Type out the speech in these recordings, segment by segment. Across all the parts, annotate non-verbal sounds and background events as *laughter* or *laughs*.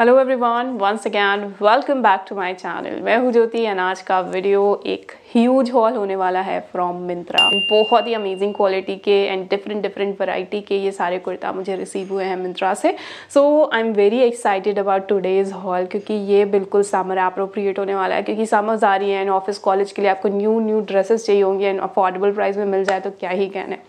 hello everyone once again welcome back to my channel मैं हूँ ज्योति and आज का वीडियो एक ह्यूज हॉल होने वाला है फ्रॉम मिंत्रा बहुत ही अमेजिंग क्वालिटी के एंड डिफरेंट डिफरेंट वैरायटी के ये सारे कुर्ता मुझे रिसीव हुए हैं मिंत्रा से so I am very excited about today's haul क्योंकि ये बिल्कुल समर अप्रोप्रिएट होने वाला है क्योंकि समर्स आ रही है एंड ऑफिस कॉलेज के लिए आपको न्यू न्यू ड्रेसेस चाहिए होंगे एंड अफोर्डेबल प्राइस में मिल जाए तो क्या ही कहना है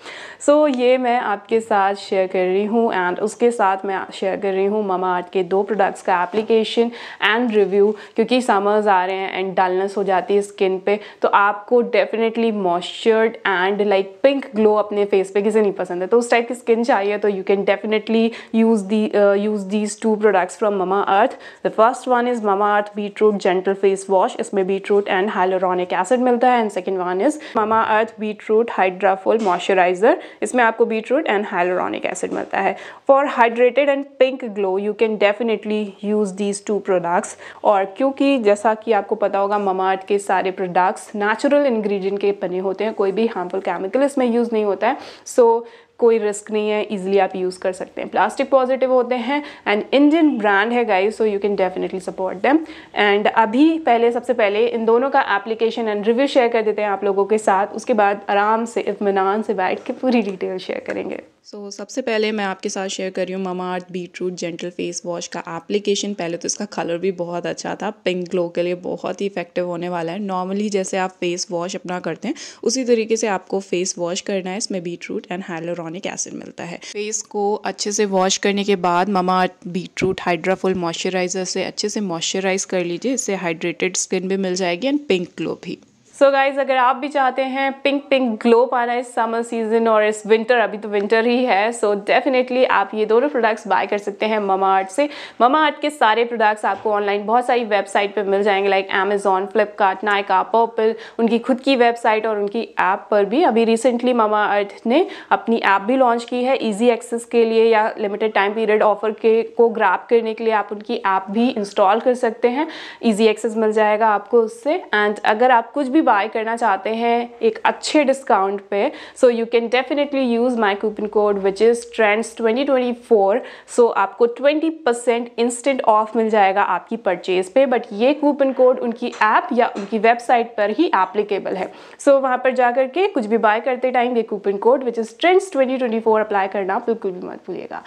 सो so, ये मैं आपके साथ शेयर कर रही हूँ एंड उसके साथ मैं शेयर कर रही हूँ ममा आर्ट के दो प्रोडक्ट्स प्रोडक्ट्स का एप्लीकेशन एंड रिव्यू क्योंकि समर्स आ रहे हैं एंड डलनेस हो जाती है स्किन पे तो आपको definitely moisturised and like pink glow अपने फेस पे किसे नहीं पसंद है तो उस टाइप की स्किन चाहिए तो you can definitely use the use these two products from Mamaearth the first one is Mamaearth root gentle face wash इसमें बीटरूट एंड हाइलोरॉनिक एसिड मिलता है and second one is Mamaearth root hydraful moisturiser इसमें आपको beetroot and hyaluronic acid मिलता है for hydrated and pink glow you can definitely use these two products और क्योंकि जैसा कि आपको पता होगा ममार्ट के सारे प्रोडक्ट्स नेचुरल इन्ग्रीडियंट के बने होते हैं कोई भी हार्मफुल केमिकल इसमें यूज़ नहीं होता है सो so, कोई रिस्क नहीं है इजिली आप यूज़ कर सकते हैं प्लास्टिक पॉजिटिव होते हैं एंड इंडियन ब्रांड है guys so you can definitely support them and अभी पहले सबसे पहले इन दोनों का एप्लीकेशन एंड रिव्यू शेयर कर देते हैं आप लोगों के साथ उसके बाद आराम से इतमान से बैठ के पूरी डिटेल शेयर करेंगे सो so, सबसे पहले मैं आपके साथ शेयर कर रही हूँ Mamaearth beet root gentle face wash का एप्लीकेशन पहले तो इसका कलर भी बहुत अच्छा था पिंक ग्लो के लिए बहुत ही इफेक्टिव होने वाला है नॉर्मली जैसे आप फेस वॉश अपना करते हैं उसी तरीके से आपको फेस वॉश करना है इसमें बीट रूट एंड हेलोरॉन हियालुरोनिक एसिड मिलता है फेस को अच्छे से वॉश करने के बाद ममा बीटरूट हाइड्राफुल मॉइस्चराइजर से अच्छे से मॉइस्चराइज कर लीजिए इससे हाइड्रेटेड स्किन भी मिल जाएगी एंड पिंक ग्लो भी सो so गाइज अगर आप भी चाहते हैं पिंक पिंक ग्लो पाना इस समर सीजन और इस विंटर अभी तो विंटर ही है सो so डेफिनेटली आप ये दोनों प्रोडक्ट्स बाय कर सकते हैं ममा आर्ट से ममा आर्ट के सारे प्रोडक्ट्स आपको ऑनलाइन बहुत सारी वेबसाइट पर मिल जाएंगे लाइक अमेजोन फ्लिपकार्ट नायका पर्पल उनकी खुद की वेबसाइट और उनकी ऐप पर भी अभी रिसेंटली ममा अर्थ ने अपनी ऐप भी लॉन्च की है ईजी एक्सेस के लिए या लिमिटेड टाइम पीरियड ऑफर के को ग्राप करने के लिए आप उनकी ऐप भी इंस्टॉल कर सकते हैं ईजी एक्सेस मिल जाएगा आपको उससे एंड अगर आप कुछ भी बाय करना चाहते हैं एक अच्छे डिस्काउंट पे so you can definitely use my coupon code which is trends 2024 सो आपको 20% परसेंट इंस्टेंट ऑफ मिल जाएगा आपकी परचेज पे बट ये कूपन कोड उनकी ऐप या उनकी वेबसाइट पर ही एप्लीकेबल है सो so, वहाँ पर जा करके कुछ भी बाय करते टाइम ये coupon code which is trends 2024 apply करना बिल्कुल भी मत भूलिएगा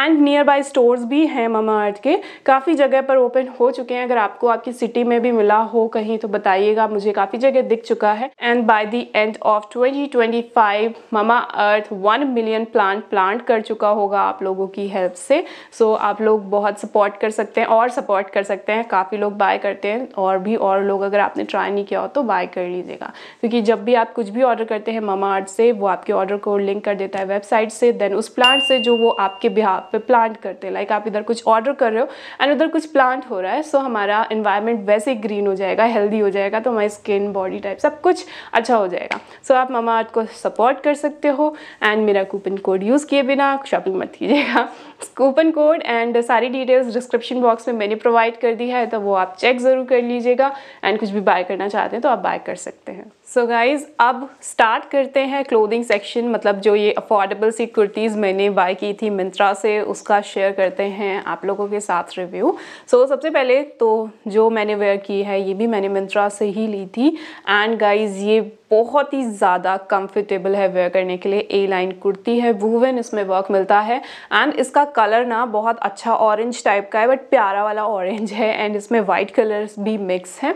एंड नियर बाय स्टोर्स भी हैं ममा अर्थ के काफ़ी जगह पर ओपन हो चुके हैं अगर आपको आपकी सिटी में भी मिला हो कहीं तो बताइएगा मुझे काफ़ी जगह दिख चुका है and by the end of 2025 Mamaearth one million plant plant कर चुका होगा आप लोगों की हेल्प से सो so, आप लोग बहुत सपोर्ट कर सकते हैं और सपोर्ट कर सकते हैं काफ़ी लोग बाय करते हैं और भी और लोग अगर आपने ट्राई नहीं किया हो तो बाय कर लीजिएगा क्योंकि जब भी आप कुछ भी ऑर्डर करते हैं ममा अर्थ से वो आपके ऑर्डर को लिंक कर देता है वेबसाइट से देन उस प्लांट से जो वो आपके बिहार पे प्लांट करते हैं लाइक आप इधर कुछ ऑर्डर कर रहे हो एंड उधर कुछ प्लांट हो रहा है सो so, हमारा इन्वायरमेंट वैसे ग्रीन हो जाएगा हेल्दी हो जाएगा तो हमारी स्किन बॉडी बॉडी टाइप सब कुछ अच्छा हो जाएगा सो so, आप मामा आर्ट को सपोर्ट कर सकते हो एंड मेरा कूपन कोड यूज़ किए बिना शॉपिंग मत कीजिएगा कूपन कोड एंड सारी डिटेल्स डिस्क्रिप्शन बॉक्स में मैंने प्रोवाइड कर दी है तो वो आप चेक ज़रूर कर लीजिएगा एंड कुछ भी बाय करना चाहते हैं तो आप बाय कर सकते हैं सो so गाइज़ अब स्टार्ट करते हैं क्लोदिंग सेक्शन मतलब जो ये अफोर्डेबल सी कुर्तीज़ मैंने बाय की थी मिंत्रा से उसका शेयर करते हैं आप लोगों के साथ रिव्यू सो so, सबसे पहले तो जो मैंने वेयर की है ये भी मैंने मिंत्रा से ही ली थी एंड गाइज़ ये बहुत ही ज़्यादा कंफर्टेबल है वेयर करने के लिए ए लाइन कुर्ती है वूवन इसमें वर्क मिलता है एंड इसका कलर ना बहुत अच्छा ऑरेंज टाइप का है बट प्यारा वाला ऑरेंज है एंड इसमें वाइट कलर्स भी मिक्स हैं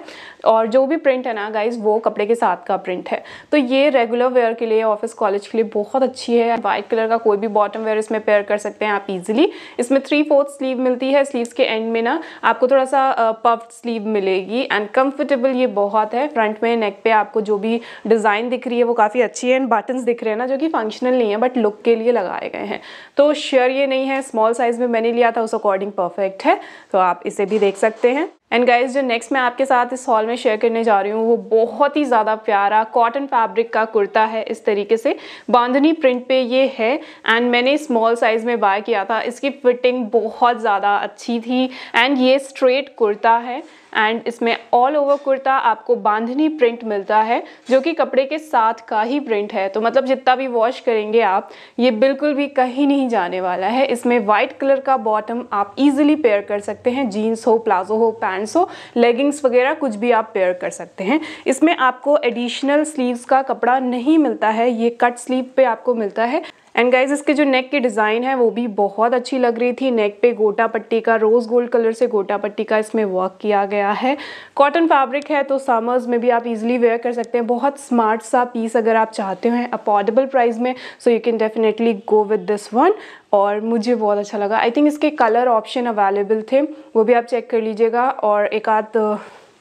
और जो भी प्रिंट है ना गाइज वो कपड़े के साथ का प्रिंट है तो ये रेगुलर वेयर के लिए ऑफिस कॉलेज के लिए बहुत अच्छी है वाइट कलर का कोई भी बॉटम वेयर इसमें पेयर कर सकते हैं आप ईजिली इसमें थ्री फोर्थ स्लीव मिलती है स्लीव्स के एंड में ना आपको थोड़ा सा पफ स्लीव मिलेगी एंड कम्फर्टेबल ये बहुत है फ्रंट में नेक पे आपको जो भी डिज़ाइन दिख रही है वो काफ़ी अच्छी है एंड बटन्स दिख रहे हैं ना जो कि फंक्शनल नहीं है बट लुक के लिए लगाए गए हैं तो शेयर ये नहीं है स्मॉल साइज़ में मैंने लिया था उस अकॉर्डिंग परफेक्ट है तो आप इसे भी देख सकते हैं एंड गाइज जो नेक्स्ट मैं आपके साथ इस हॉल में शेयर करने जा रही हूँ वो बहुत ही ज़्यादा प्यारा कॉटन फैब्रिक का कुर्ता है इस तरीके से बांधनी प्रिंट पे ये है एंड मैंने स्मॉल साइज़ में बाय किया था इसकी फिटिंग बहुत ज़्यादा अच्छी थी एंड ये स्ट्रेट कुर्ता है एंड इसमें ऑल ओवर कुर्ता आपको बांधनी प्रिंट मिलता है जो कि कपड़े के साथ का ही प्रिंट है तो मतलब जितना भी वॉश करेंगे आप ये बिल्कुल भी कहीं नहीं जाने वाला है इसमें वाइट कलर का बॉटम आप इजीली पेयर कर सकते हैं जीन्स हो प्लाजो हो पैंट पैंट्स हो लेगिंग्स वगैरह कुछ भी आप पेयर कर सकते हैं इसमें आपको एडिशनल स्लीव्स का कपड़ा नहीं मिलता है ये कट स्लीव पे आपको मिलता है एंड गाइज इसके जो नेक की डिज़ाइन है वो भी बहुत अच्छी लग रही थी नेक पे गोटा पट्टी का रोज़ गोल्ड कलर से गोटा पट्टी का इसमें वर्क किया गया है कॉटन फैब्रिक है तो समर्स में भी आप इजीली वेयर कर सकते हैं बहुत स्मार्ट सा पीस अगर आप चाहते हैं अफोर्डेबल प्राइस में so you can definitely go with this one और मुझे बहुत अच्छा लगा आई थिंक इसके कलर ऑप्शन अवेलेबल थे वो भी आप चेक कर लीजिएगा और एक आध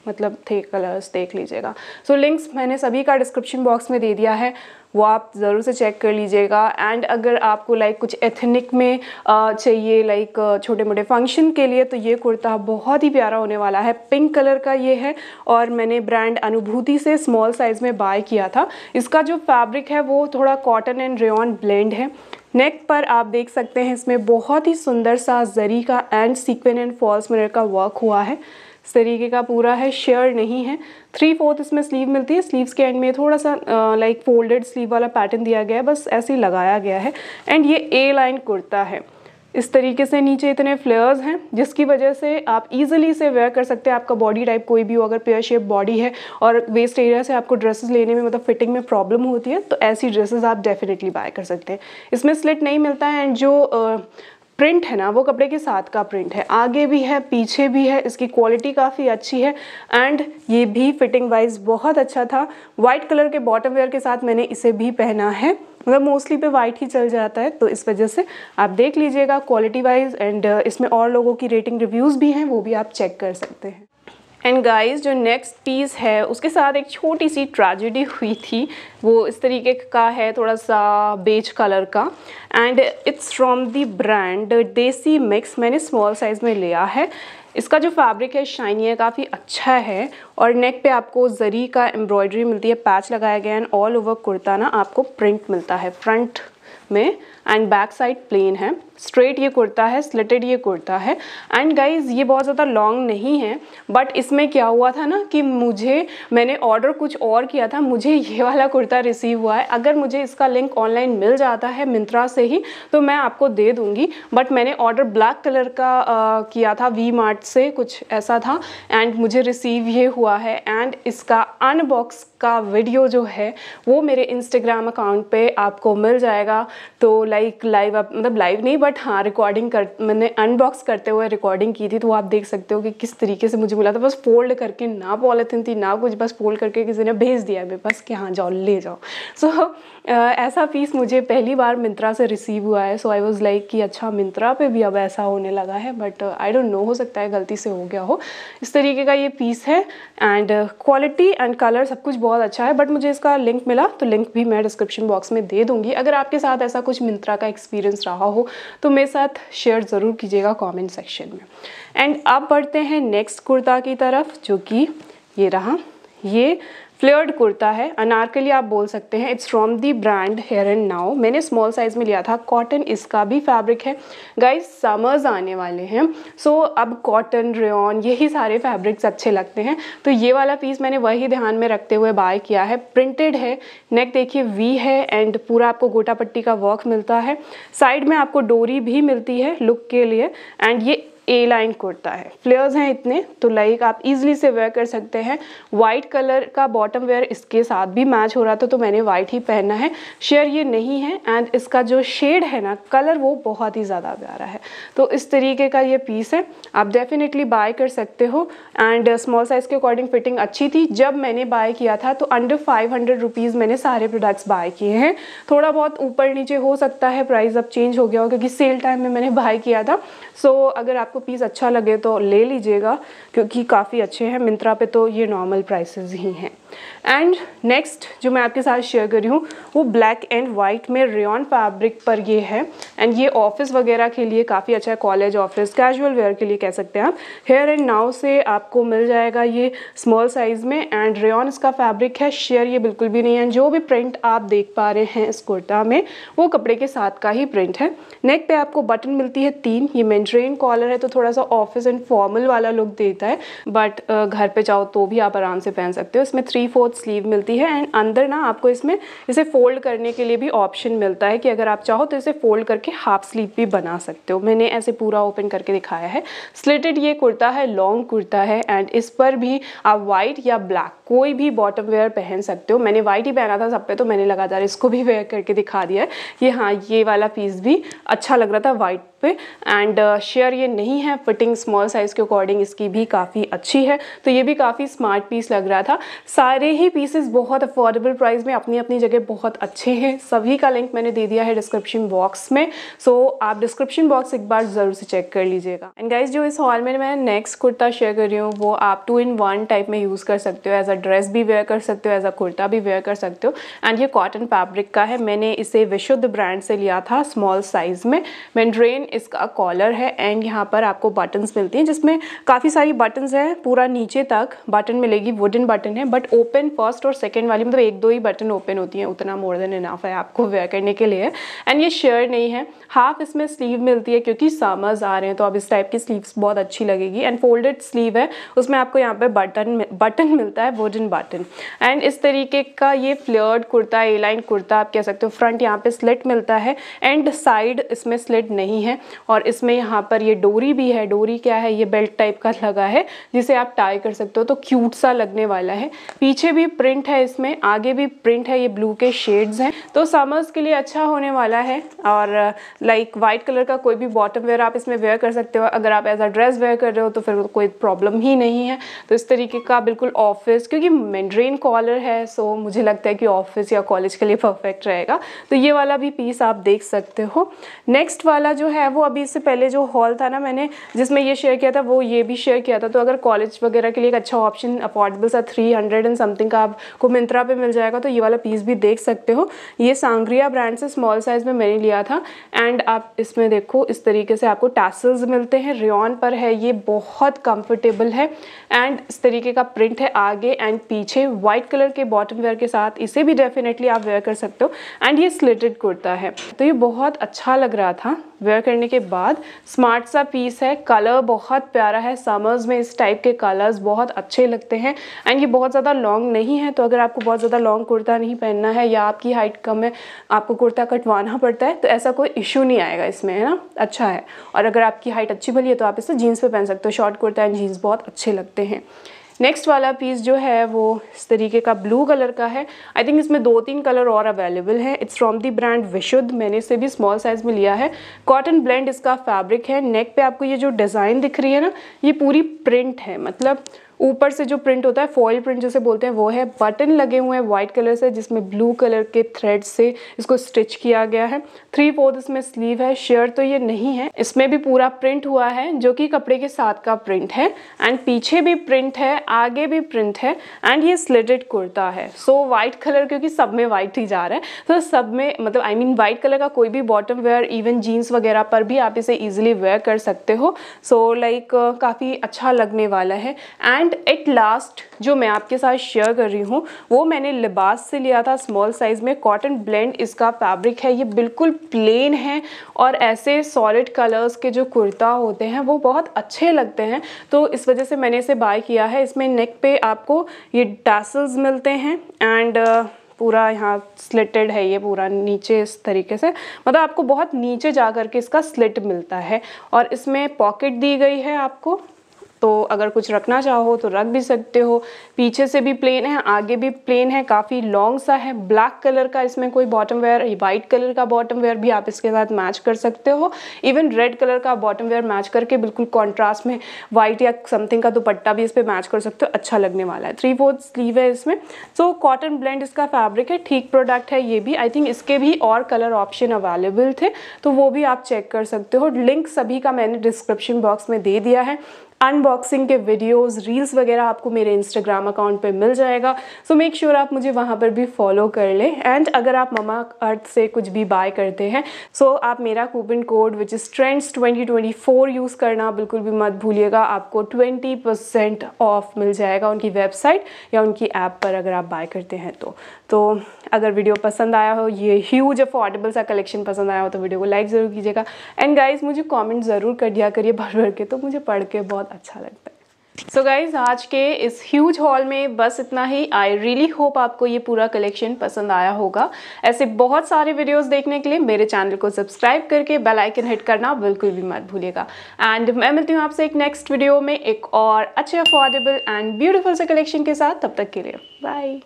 मतलब थे कलर्स देख लीजिएगा सो so, लिंक्स मैंने सभी का डिस्क्रिप्शन बॉक्स में दे दिया है वो आप ज़रूर से चेक कर लीजिएगा एंड अगर आपको लाइक कुछ एथनिक में चाहिए लाइक छोटे मोटे फंक्शन के लिए तो ये कुर्ता बहुत ही प्यारा होने वाला है पिंक कलर का ये है और मैंने ब्रांड अनुभूति से स्मॉल साइज़ में बाय किया था इसका जो फैब्रिक है वो थोड़ा कॉटन एंड रेन ब्लेंड है नेक पर आप देख सकते हैं इसमें बहुत ही सुंदर सा जरी का and sequin and false mirror का वर्क हुआ है इस तरीके का पूरा है शेयर नहीं है थ्री फोर्थ इसमें स्लीव मिलती है स्लीव्स के एंड में थोड़ा सा लाइक फोल्डेड स्लीव वाला पैटर्न दिया गया है बस ऐसे ही लगाया गया है एंड ये ए लाइन कुर्ता है इस तरीके से नीचे इतने फ्लेयर्स हैं जिसकी वजह से आप इजीली से वेयर कर सकते हैं आपका बॉडी टाइप कोई भी हो अगर पेयर शेप बॉडी है और वेस्ट एरिया से आपको ड्रेसेस लेने में मतलब फिटिंग में प्रॉब्लम होती है तो ऐसी ड्रेसेस आप डेफिनेटली बाय कर सकते हैं इसमें स्लिट नहीं मिलता है एंड जो प्रिंट है ना वो कपड़े के साथ का प्रिंट है आगे भी है पीछे भी है इसकी क्वालिटी काफ़ी अच्छी है एंड ये भी फिटिंग वाइज बहुत अच्छा था वाइट कलर के बॉटम वेयर के साथ मैंने इसे भी पहना है मगर मतलब मोस्टली पे वाइट ही चल जाता है तो इस वजह से आप देख लीजिएगा क्वालिटी वाइज एंड इसमें और लोगों की रेटिंग रिव्यूज़ भी हैं वो भी आप चेक कर सकते हैं एंड गाइस जो नेक्स्ट पीस है उसके साथ एक छोटी सी ट्रेजिडी हुई थी वो इस तरीके का है थोड़ा सा बेज कलर का and it's from the brand Desi Mix मैंने स्मॉल साइज़ में लिया है इसका जो फैब्रिक है शाइनी है काफ़ी अच्छा है और नेक पे आपको जरी का एम्ब्रॉयडरी मिलती है पैच लगाया गया एंड ऑल ओवर कुर्ता ना आपको प्रिंट मिलता है फ्रंट में एंड बैक साइड प्लेन है स्ट्रेट ये कुर्ता है स्लिटेड ये कुर्ता है एंड गाइज ये बहुत ज़्यादा लॉन्ग नहीं है बट इसमें क्या हुआ था ना कि मुझे मैंने ऑर्डर कुछ और किया था मुझे ये वाला कुर्ता रिसीव हुआ है अगर मुझे इसका लिंक ऑनलाइन मिल जाता है मिंत्रा से ही तो मैं आपको दे दूँगी बट मैंने ऑर्डर ब्लैक कलर का आ, किया था वी मार्ट से कुछ ऐसा था एंड मुझे रिसीव ये हुआ है एंड इसका अनबॉक्स का वीडियो जो है वो मेरे इंस्टाग्राम अकाउंट पर आपको मिल जाएगा तो लाइक लाइव आप मतलब लाइव नहीं बट हाँ रिकॉर्डिंग कर मैंने अनबॉक्स करते हुए रिकॉर्डिंग की थी तो आप देख सकते हो कि किस तरीके से मुझे मिला था बस फोल्ड करके ना पॉलीथिन थी ना कुछ बस फोल्ड करके किसी ने भेज दिया मेरे पास कि हाँ जाओ ले जाओ सो so, ऐसा पीस मुझे पहली बार मिंत्रा से रिसीव हुआ है सो आई वॉज़ लाइक कि अच्छा मिंत्रा पे भी अब ऐसा होने लगा है बट आई डोंट नो हो सकता है गलती से हो गया हो इस तरीके का ये पीस है एंड क्वालिटी एंड कलर सब कुछ बहुत अच्छा है बट मुझे इसका लिंक मिला तो लिंक भी मैं डिस्क्रिप्शन बॉक्स में दे दूंगी अगर आपके साथ ऐसा कुछ मिंत्रा का एक्सपीरियंस रहा हो तो मेरे साथ शेयर ज़रूर कीजिएगा कमेंट सेक्शन में एंड अब बढ़ते हैं नेक्स्ट कुर्ता की तरफ जो कि ये रहा ये फ्लेयर्ड कुर्ता है अनार के लिए आप बोल सकते हैं it's from the brand Here and Now मैंने स्मॉल साइज़ में लिया था कॉटन इसका भी फैब्रिक है गाइस समर्स आने वाले हैं सो so, अब कॉटन रेन यही सारे फैब्रिक्स अच्छे लगते हैं तो ये वाला पीस मैंने वही ध्यान में रखते हुए बाय किया है प्रिंटेड है नेक देखिए वी है एंड पूरा आपको गोटा पट्टी का वर्क मिलता है साइड में आपको डोरी भी मिलती है लुक के लिए एंड ये ए लाइन कुर्ता है फ्लेयर्स हैं इतने तो लाइक आप इजीली से वेयर कर सकते हैं वाइट कलर का बॉटम वेयर इसके साथ भी मैच हो रहा था तो मैंने वाइट ही पहना है शेयर ये नहीं है एंड इसका जो शेड है ना कलर वो बहुत ही ज़्यादा प्यारा है तो इस तरीके का ये पीस है आप डेफिनेटली बाय कर सकते हो एंड स्मॉल साइज़ के अकॉर्डिंग फिटिंग अच्छी थी जब मैंने बाय किया था तो अंडर फाइव हंड्रेड रुपीज़ मैंने सारे प्रोडक्ट्स बाय किए हैं थोड़ा बहुत ऊपर नीचे हो सकता है प्राइस अब चेंज हो गया हो क्योंकि सेल टाइम में मैंने बाय किया था सो so, अगर आपको पीस अच्छा लगे तो ले लीजिएगा क्योंकि काफ़ी अच्छे हैं मिंत्रा पे तो ये नॉर्मल प्राइसेस ही हैं एंड नेक्स्ट जो मैं आपके साथ शेयर कर रही हूँ वो ब्लैक एंड वाइट में रेन फैब्रिक पर ये है एंड ये ऑफिस वगैरह के लिए काफ़ी अच्छा है कॉलेज ऑफिस कैजुअल वेयर के लिए कह सकते हैं आप हेयर एंड नाउ से आपको मिल जाएगा ये स्मॉल साइज़ में एंड रेन इसका फैब्रिक है शेयर ये बिल्कुल भी नहीं है जो भी प्रिंट आप देख पा रहे हैं इस कुर्ता में वो कपड़े के साथ का ही प्रिंट है नेक पे आपको बटन मिलती है तीन ये मैं ट्रेन कॉलर है तो थोड़ा सा ऑफिस एंड फॉर्मल वाला लुक देता है बट घर पे जाओ तो भी आप आराम से पहन सकते हो इसमें थ्री फोर्थ स्लीव मिलती है एंड अंदर ना आपको इसमें इसे फोल्ड करने के लिए भी ऑप्शन मिलता है कि अगर आप चाहो तो इसे फोल्ड करके हाफ स्लीव भी बना सकते हो मैंने ऐसे पूरा ओपन करके दिखाया है स्लिटेड ये कुर्ता है लॉन्ग कुर्ता है एंड इस पर भी आप वाइट या ब्लैक कोई भी बॉटम वेयर पहन सकते हो मैंने वाइट ही पहना था सब पे तो मैंने लगातार इसको भी वेयर करके दिखा दिया है ये हाँ ये वाला पीस भी अच्छा लग रहा था वाइट पे एंड शेयर uh, ये नहीं है फिटिंग स्मॉल साइज़ के अकॉर्डिंग इसकी भी काफ़ी अच्छी है तो ये भी काफ़ी स्मार्ट पीस लग रहा था सारे ही पीसेस बहुत अफोर्डेबल प्राइस में अपनी अपनी जगह बहुत अच्छे हैं सभी का लिंक मैंने दे दिया है डिस्क्रिप्शन बॉक्स में सो so, आप डिस्क्रिप्शन बॉक्स एक बार ज़रूर से चेक कर लीजिएगा एंड गाइज जो इस हॉल में मैं नेक्स्ट कुर्ता शेयर कर रही हूँ वो आप टू इन वन टाइप में यूज़ कर सकते हो एज अ ड्रेस भी वेयर कर सकते हो एज अ कुर्ता भी वेयर कर सकते हो एंड ये कॉटन फैब्रिक का है मैंने इसे विशुद्ध ब्रांड से लिया था स्मॉल साइज़ में मैं ड्रेन इसका कॉलर है एंड यहाँ पर आपको बटन्स मिलती हैं जिसमें काफ़ी सारी बटन्स हैं पूरा नीचे तक बटन मिलेगी वुडन बटन है बट ओपन फर्स्ट और सेकेंड वाली मतलब एक दो ही बटन ओपन होती हैं उतना मोर देन इनाफ है आपको वेयर करने के लिए एंड ये शेयर नहीं है हाफ इसमें स्लीव मिलती है क्योंकि समर्स आ रहे हैं तो अब इस टाइप की स्लीव्स बहुत अच्छी लगेगी एंड फोल्डेड स्लीव है उसमें आपको यहाँ पर बटन बटन मिलता है वुडन बटन एंड इस तरीके का ये flared kurta A line kurta आप कह सकते हो फ्रंट यहाँ पे स्लिट मिलता है एंड साइड इसमें स्लिट नहीं है और इसमें यहाँ पर ये डोरी भी है डोरी क्या है ये बेल्ट टाइप का लगा है जिसे आप टाई कर सकते हो तो क्यूट सा लगने वाला है पीछे भी प्रिंट है इसमें आगे भी प्रिंट है ये ब्लू के शेड्स हैं तो समर्स के लिए अच्छा होने वाला है और लाइक वाइट कलर का कोई भी बॉटम वेयर आप इसमें वेयर कर सकते हो अगर आप एज अ ड्रेस वेयर कर रहे हो तो फिर कोई प्रॉब्लम ही नहीं है तो इस तरीके का बिल्कुल ऑफिस क्योंकि मेंड्रेन कॉलर है सो मुझे लगता है कि ऑफिस या कॉलेज के लिए परफेक्ट रहेगा तो ये वाला भी पीस आप देख सकते हो नेक्स्ट वाला जो है वो अभी इससे पहले जो हॉल था ना मैंने जिसमें ये शेयर किया था वो ये भी शेयर किया था तो अगर कॉलेज वगैरह के लिए एक अच्छा ऑप्शन अफोर्डेबल सा थ्री हंड्रेड एंड समथिंग का आपको मिंत्रा पे मिल जाएगा तो ये वाला पीस भी देख सकते हो ये सांग्रिया ब्रांड से स्मॉल साइज़ में मैंने लिया था एंड आप इसमें देखो इस तरीके से आपको टैसल्स मिलते हैं रियॉन पर है ये बहुत कंफर्टेबल है एंड इस तरीके का प्रिंट है आगे एंड पीछे व्हाइट कलर के बॉटम वेयर के साथ इसे भी डेफिनेटली आप वेयर कर सकते हो एंड ये स्लिटेड कुर्ता है तो ये बहुत अच्छा लग रहा था वेयर करने पहनने के बाद स्मार्ट सा पीस है कलर बहुत प्यारा है समर्स में इस टाइप के कलर्स बहुत अच्छे लगते हैं एंड ये बहुत ज़्यादा लॉन्ग नहीं है तो अगर आपको बहुत ज़्यादा लॉन्ग कुर्ता नहीं पहनना है या आपकी हाइट कम है आपको कुर्ता कटवाना पड़ता है तो ऐसा कोई इशू नहीं आएगा इसमें है ना अच्छा है और अगर आपकी हाइट अच्छी भली है तो आप इसे जीन्स पर पहन सकते हो शॉर्ट कुर्ता एंड जीन्स बहुत अच्छे लगते हैं नेक्स्ट वाला पीस जो है वो इस तरीके का ब्लू कलर का है आई थिंक इसमें दो तीन कलर और अवेलेबल हैं इट्स फ्रॉम दी ब्रांड विशुद्ध मैंने इसे भी स्मॉल साइज़ में लिया है कॉटन ब्लेंड इसका फैब्रिक है नेक पे आपको ये जो डिज़ाइन दिख रही है ना ये पूरी प्रिंट है मतलब ऊपर से जो प्रिंट होता है फॉयल प्रिंट जैसे बोलते हैं वो है बटन लगे हुए हैं वाइट कलर से जिसमें ब्लू कलर के थ्रेड से इसको स्टिच किया गया है थ्री फोर्थ इसमें स्लीव है शेयर तो ये नहीं है इसमें भी पूरा प्रिंट हुआ है जो कि कपड़े के साथ का प्रिंट है एंड पीछे भी प्रिंट है आगे भी प्रिंट है एंड ये स्लेटेड कुर्ता है सो so, व्हाइट कलर क्योंकि सब में व्हाइट ही जा रहा है तो so, सब में मतलब I mean white white colour का कोई भी बॉटम वेयर इवन जीन्स वगैरह पर भी आप इसे ईजिली वेयर कर सकते हो सो so, लाइक like, काफ़ी अच्छा लगने वाला है एंड एंड एट लास्ट जो मैं आपके साथ शेयर कर रही हूँ वो मैंने लिबास से लिया था स्मॉल साइज़ में कॉटन ब्लेंड इसका फैब्रिक है ये बिल्कुल प्लेन है और ऐसे सॉलिड कलर्स के जो कुर्ता होते हैं वो बहुत अच्छे लगते हैं तो इस वजह से मैंने इसे बाय किया है इसमें नेक पे आपको ये टैसल्स मिलते हैं एंड uh, पूरा यहाँ स्लिटेड है ये पूरा नीचे इस तरीके से मतलब आपको बहुत नीचे जा कर के इसका स्लिट मिलता है और इसमें पॉकेट दी गई है आपको तो अगर कुछ रखना चाहो तो रख भी सकते हो पीछे से भी प्लेन है आगे भी प्लेन है काफ़ी लॉन्ग सा है ब्लैक कलर का इसमें कोई बॉटम वेयर वाइट कलर का बॉटम वेयर भी आप इसके साथ मैच कर सकते हो इवन रेड कलर का बॉटम वेयर मैच करके बिल्कुल कॉन्ट्रास्ट में वाइट या समथिंग का दुपट्टा भी इस पर मैच कर सकते हो अच्छा लगने वाला है थ्री फोर्थ स्लीव है इसमें सो कॉटन ब्लेंड इसका फैब्रिक है ठीक प्रोडक्ट है ये भी आई थिंक इसके भी और कलर ऑप्शन अवेलेबल थे तो वो भी आप चेक कर सकते हो लिंक सभी का मैंने डिस्क्रिप्शन बॉक्स में दे दिया है अनबॉक्सिंग के वीडियोस रील्स वगैरह आपको मेरे इंस्टाग्राम अकाउंट पे मिल जाएगा सो मेक श्योर आप मुझे वहाँ पर भी फॉलो कर लें एंड अगर आप ममा अर्थ से कुछ भी बाय करते हैं सो so आप मेरा coupon code which is trends four use करना बिल्कुल भी मत भूलिएगा आपको ट्वेंटी परसेंट ऑफ मिल जाएगा उनकी वेबसाइट या उनकी ऐप पर अगर आप बाय करते हैं तो तो अगर वीडियो पसंद आया हो ये ह्यूज अफोर्डेबल सा कलेक्शन पसंद आया हो तो वीडियो को लाइक ज़रूर कीजिएगा एंड गाइज मुझे कॉमेंट ज़रूर कर दिया करिए भर *laughs* भर के तो मुझे पढ़ के बहुत अच्छा लगता है सो so गाइज़ आज के इस ह्यूज हॉल में बस इतना ही आई रियली होप आपको ये पूरा कलेक्शन पसंद आया होगा ऐसे बहुत सारे वीडियोस देखने के लिए मेरे चैनल को सब्सक्राइब करके बेल आइकन हिट करना बिल्कुल भी मत भूलिएगा एंड मैं मिलती हूँ आपसे एक नेक्स्ट वीडियो में एक और अच्छे अफोर्डेबल एंड ब्यूटीफुल से कलेक्शन के साथ तब तक के लिए बाई